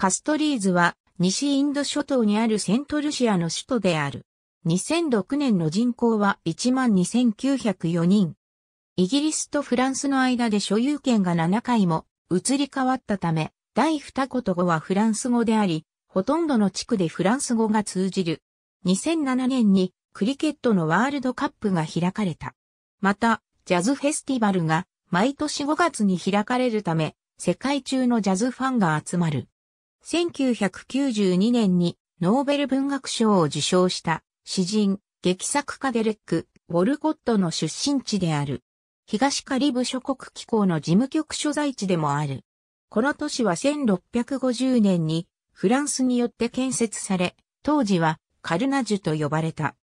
カストリーズは西インド諸島にあるセントルシアの首都である。2006年の人口は12,904人。イギリスとフランスの間で所有権が7回も移り変わったため、第二言語はフランス語であり、ほとんどの地区でフランス語が通じる。2007年にクリケットのワールドカップが開かれた。また、ジャズフェスティバルが毎年5月に開かれるため、世界中のジャズファンが集まる。1992年にノーベル文学賞を受賞した詩人、劇作家デレック・ウォルコットの出身地である。東カリブ諸国機構の事務局所在地でもある。この都市は1650年にフランスによって建設され、当時はカルナジュと呼ばれた。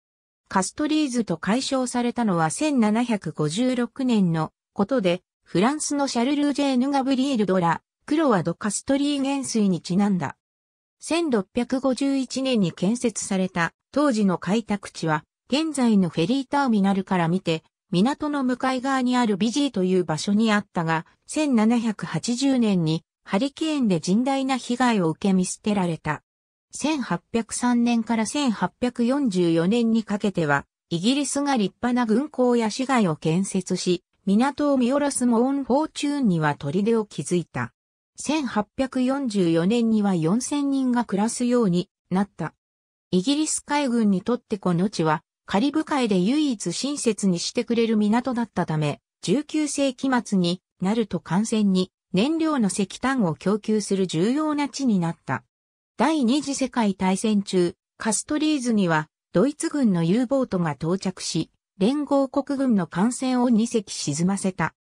カストリーズと解消されたのは1756年のことで、フランスのシャルル・ジェーヌ・ガブリエル・ドラ、黒はドカストリー元帥にちなんだ。1651年に建設された当時の開拓地は、現在のフェリーターミナルから見て、港の向かい側にあるビジーという場所にあったが、1780年にハリケーンで甚大な被害を受け見捨てられた。1803年から1844年にかけては、イギリスが立派な軍港や市街を建設し、港を見下ろすモーンフォーチューンには砦を築いた。1844年には4000人が暮らすようになった。イギリス海軍にとってこの地は、カリブ海で唯一親切にしてくれる港だったため、19世紀末になると艦船に燃料の石炭を供給する重要な地になった。第二次世界大戦中、カストリーズにはドイツ軍の U ボートが到着し、連合国軍の艦船を2隻沈ませた。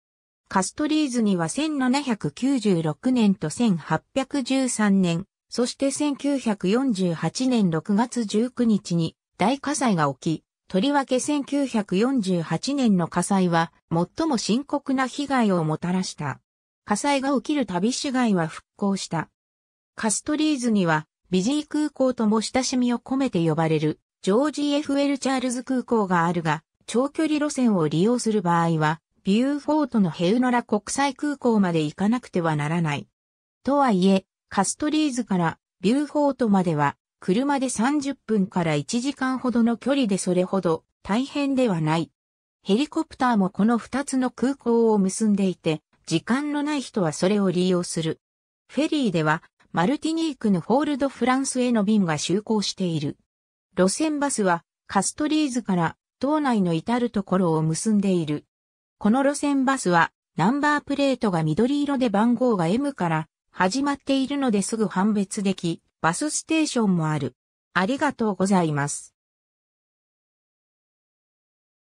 カストリーズには1796年と1813年、そして1948年6月19日に大火災が起き、とりわけ1948年の火災は最も深刻な被害をもたらした。火災が起きる旅市街は復興した。カストリーズにはビジー空港とも親しみを込めて呼ばれるジョージ・ F・ ウェル・チャールズ空港があるが、長距離路線を利用する場合はビューフォートのヘウノラ国際空港まで行かなくてはならない。とはいえ、カストリーズからビューフォートまでは、車で30分から1時間ほどの距離でそれほど大変ではない。ヘリコプターもこの2つの空港を結んでいて、時間のない人はそれを利用する。フェリーでは、マルティニークのフォールドフランスへの便が就航している。路線バスは、カストリーズから島内の至るところを結んでいる。この路線バスは、ナンバープレートが緑色で番号が M から始まっているのですぐ判別でき、バスステーションもある。ありがとうございます。